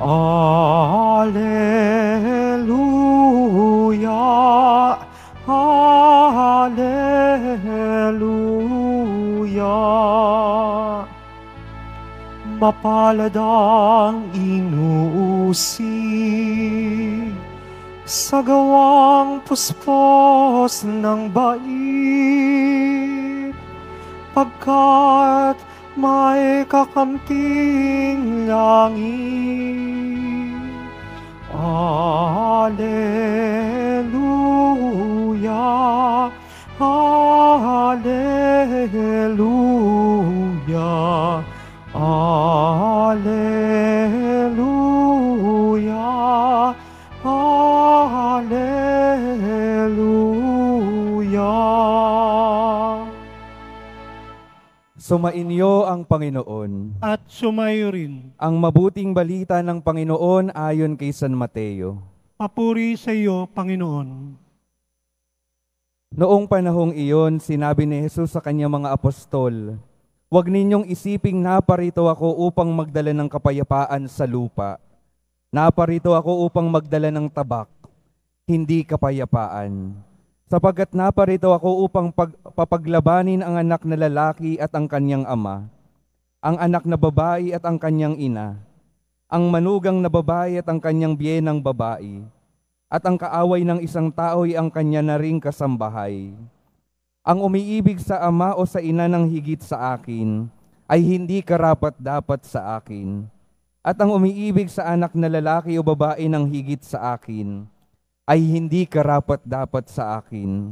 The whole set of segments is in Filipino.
Alleluia, Alleluia. Mapalad ang inuusig sa gawang puspos ng bait, pagkat may kakamting langit. Alleluia, Alleluia. Sumainyo ang Panginoon. At sumayo rin. Ang mabuting balita ng Panginoon ayon kay San Mateo. Papuri sa iyo, Panginoon. Noong panahong iyon, sinabi ni Jesus sa kanyang mga apostol, Huwag ninyong isiping naparito ako upang magdala ng kapayapaan sa lupa. Naparito ako upang magdala ng tabak, hindi kapayapaan sapagkat naparito ako upang pag, papaglabanin ang anak na lalaki at ang kanyang ama, ang anak na babae at ang kanyang ina, ang manugang na babae at ang kanyang biyenang babae, at ang kaaway ng isang tao ay ang kanya na ring kasambahay. Ang umiibig sa ama o sa ina ng higit sa akin ay hindi karapat dapat sa akin. At ang umiibig sa anak na lalaki o babae ng higit sa akin ay hindi karapat dapat sa akin.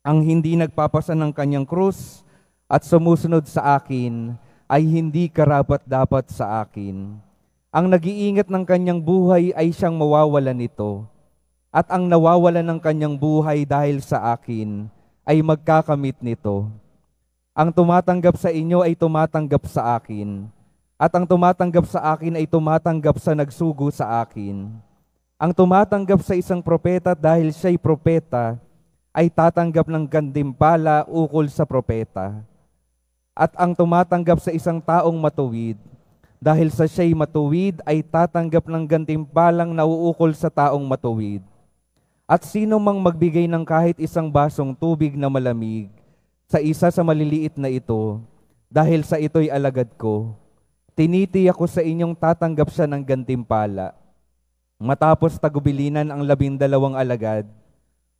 Ang hindi nagpapasa ng kanyang krus at sumusunod sa akin ay hindi karapat dapat sa akin. Ang nag-iingat ng kanyang buhay ay siyang mawawala nito. At ang nawawala ng kanyang buhay dahil sa akin ay magkakamit nito. Ang tumatanggap sa inyo ay tumatanggap sa akin. At ang tumatanggap sa akin ay tumatanggap sa nagsugo sa akin.'" Ang tumatanggap sa isang propeta dahil siya'y propeta ay tatanggap ng gandimpala ukol sa propeta. At ang tumatanggap sa isang taong matuwid dahil sa siya'y matuwid ay tatanggap ng gantimpalang nauukol sa taong matuwid. At sino mang magbigay ng kahit isang basong tubig na malamig sa isa sa maliliit na ito, dahil sa ito'y alagad ko, tinitiyak ko sa inyong tatanggap siya ng gantimpala. Matapos tagubilinan ang labindalawang alagad,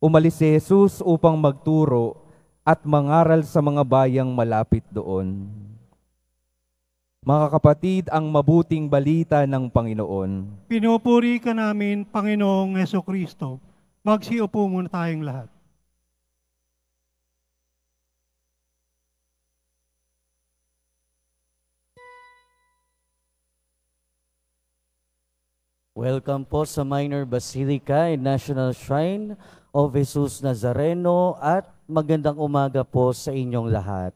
umalis si Jesus upang magturo at mangaral sa mga bayang malapit doon. Mga kapatid, ang mabuting balita ng Panginoon. Pinupuri ka namin, Panginoong Yeso Kristo. Magsiupo muna tayong lahat. Welcome po sa Minor Basilica and National Shrine of Jesus Nazareno at magandang umaga po sa inyong lahat.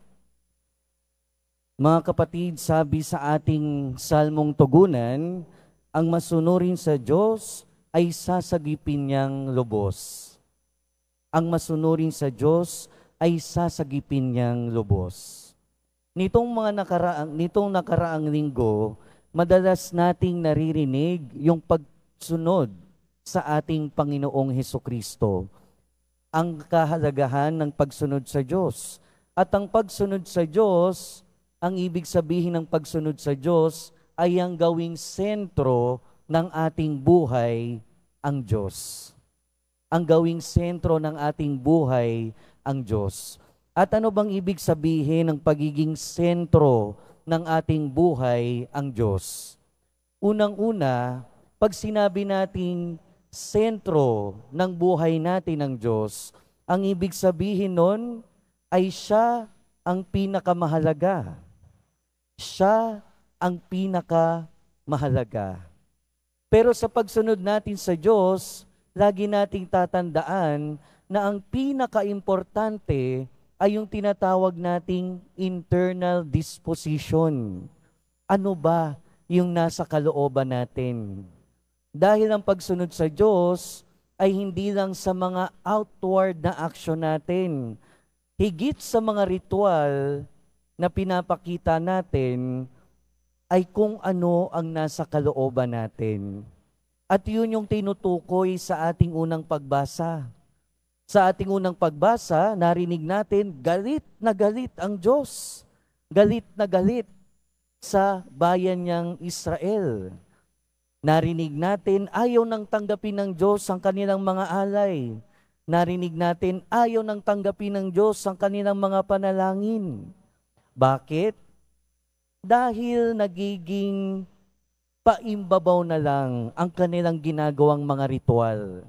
Mga kapatid, sabi sa ating salmong tugunan, ang masunurin sa Diyos ay sasagipin niyang lubos. Ang masunurin sa Diyos ay sasagipin niyang lubos. Nitong mga nakaraang nitong nakaraang linggo, madalas nating naririnig yung pagsunod sa ating Panginoong Heso Kristo, ang kahalagahan ng pagsunod sa Diyos. At ang pagsunod sa Diyos, ang ibig sabihin ng pagsunod sa Diyos ay ang gawing sentro ng ating buhay ang Diyos. Ang gawing sentro ng ating buhay ang Diyos. At ano bang ibig sabihin ng pagiging sentro ng ating buhay ang Diyos. Unang-una, pag sinabi nating sentro ng buhay natin ang Diyos, ang ibig sabihin nun ay siya ang pinakamahalaga. Siya ang pinakamahalaga. Pero sa pagsunod natin sa Diyos, lagi nating tatandaan na ang pinakaimportante importante ay yung tinatawag nating internal disposition. Ano ba yung nasa kalooban natin? Dahil ang pagsunod sa Diyos ay hindi lang sa mga outward na action natin. Higit sa mga ritual na pinapakita natin ay kung ano ang nasa kalooban natin. At yun yung tinutukoy sa ating unang pagbasa sa ating unang pagbasa, narinig natin, galit na galit ang Diyos. Galit na galit sa bayan niyang Israel. Narinig natin, ayaw nang tanggapin ng Diyos ang kanilang mga alay. Narinig natin, ayaw nang tanggapin ng Diyos ang kanilang mga panalangin. Bakit? Dahil nagiging paimbabaw na lang ang kanilang ginagawang mga ritual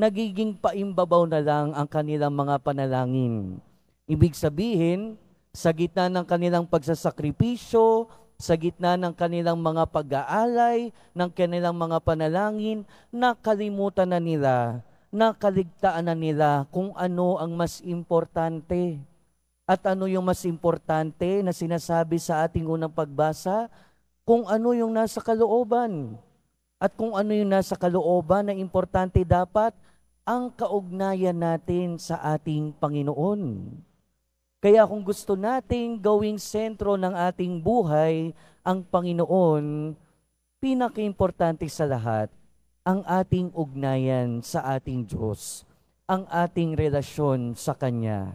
nagiging paimbabaw na lang ang kanilang mga panalangin. Ibig sabihin, sa gitna ng kanilang pagsasakripisyo, sa gitna ng kanilang mga pag-aalay, ng kanilang mga panalangin, nakalimutan na nila, nakaligtaan na nila kung ano ang mas importante. At ano yung mas importante na sinasabi sa ating unang pagbasa? Kung ano yung nasa kalooban at kung ano yung nasa kalooban na importante dapat ang kaugnayan natin sa ating Panginoon. Kaya kung gusto nating gawing sentro ng ating buhay ang Panginoon, pinakaimportante sa lahat ang ating ugnayan sa ating Diyos, ang ating relasyon sa Kanya.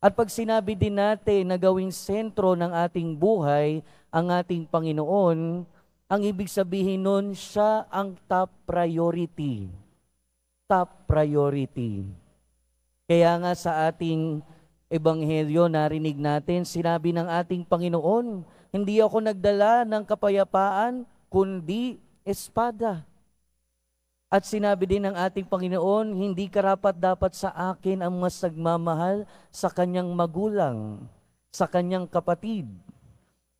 At pag sinabi din natin na gawing sentro ng ating buhay ang ating Panginoon, ang ibig sabihin nun, siya ang top priority. Top priority. Kaya nga sa ating ebanghelyo, narinig natin, sinabi ng ating Panginoon, hindi ako nagdala ng kapayapaan, kundi espada. At sinabi din ng ating Panginoon, hindi karapat dapat sa akin ang mas nagmamahal sa kanyang magulang, sa kanyang kapatid,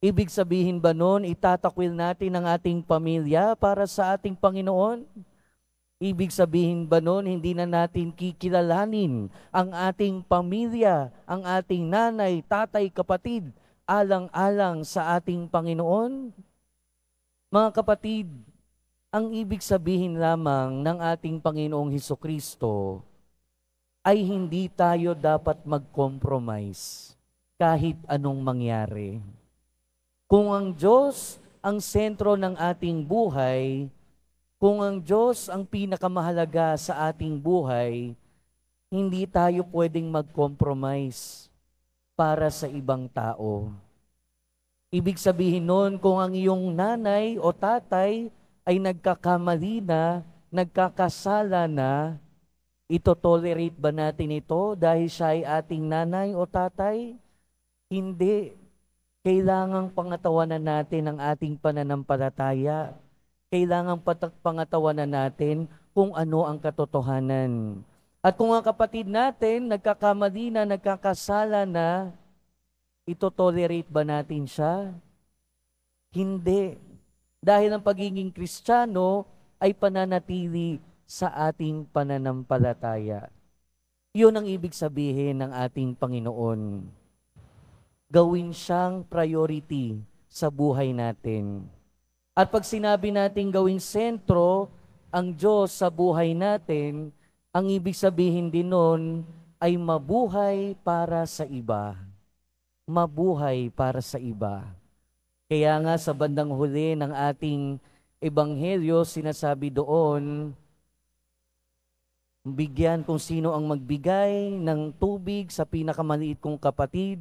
Ibig sabihin ba noon, itatakwil natin ang ating pamilya para sa ating Panginoon? Ibig sabihin ba noon, hindi na natin kikilalanin ang ating pamilya, ang ating nanay, tatay, kapatid, alang-alang sa ating Panginoon? Mga kapatid, ang ibig sabihin lamang ng ating Panginoong Heso Kristo ay hindi tayo dapat mag-compromise kahit anong mangyari. Kung ang Diyos ang sentro ng ating buhay, kung ang Diyos ang pinakamahalaga sa ating buhay, hindi tayo pwedeng mag-compromise para sa ibang tao. Ibig sabihin nun, kung ang iyong nanay o tatay ay nagkakamali na, nagkakasala na, ito-tolerate ba natin ito dahil siya ay ating nanay o tatay? Hindi. Kailangang pangatawanan natin ang ating pananampalataya. Kailangang pangatawanan natin kung ano ang katotohanan. At kung ang kapatid natin nagkakamali na, nagkakasala na, ito-tolerate ba natin siya? Hindi. Dahil ang pagiging kristyano ay pananatili sa ating pananampalataya. Yun ang ibig sabihin ng ating Panginoon gawin siyang priority sa buhay natin. At pag sinabi natin gawing sentro ang Diyos sa buhay natin, ang ibig sabihin din nun ay mabuhay para sa iba. Mabuhay para sa iba. Kaya nga sa bandang huli ng ating ebanghelyo, sinasabi doon, bigyan kung sino ang magbigay ng tubig sa pinakamaliit kong kapatid,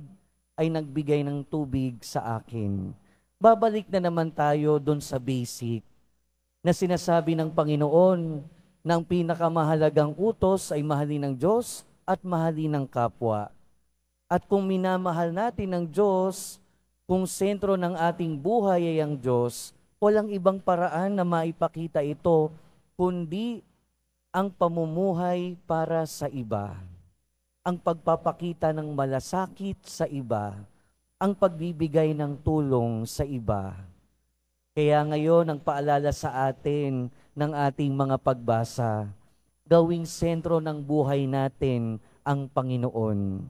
ay nagbigay ng tubig sa akin. Babalik na naman tayo doon sa basic na sinasabi ng Panginoon na ang pinakamahalagang utos ay mahalin ng Diyos at mahalin ng kapwa. At kung minamahal natin ang Diyos, kung sentro ng ating buhay ay ang Diyos, walang ibang paraan na maipakita ito kundi ang pamumuhay para sa iba ang pagpapakita ng malasakit sa iba, ang pagbibigay ng tulong sa iba. Kaya ngayon, ang paalala sa atin ng ating mga pagbasa, gawing sentro ng buhay natin ang Panginoon.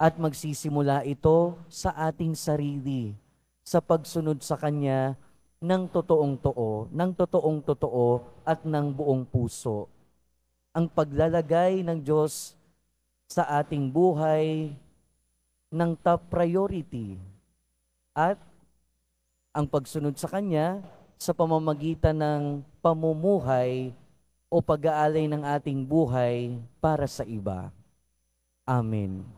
At magsisimula ito sa ating sarili, sa pagsunod sa Kanya ng totoong too, ng totoong totoo at ng buong puso. Ang paglalagay ng Diyos sa ating buhay ng top priority at ang pagsunod sa Kanya sa pamamagitan ng pamumuhay o pag-aalay ng ating buhay para sa iba. Amen.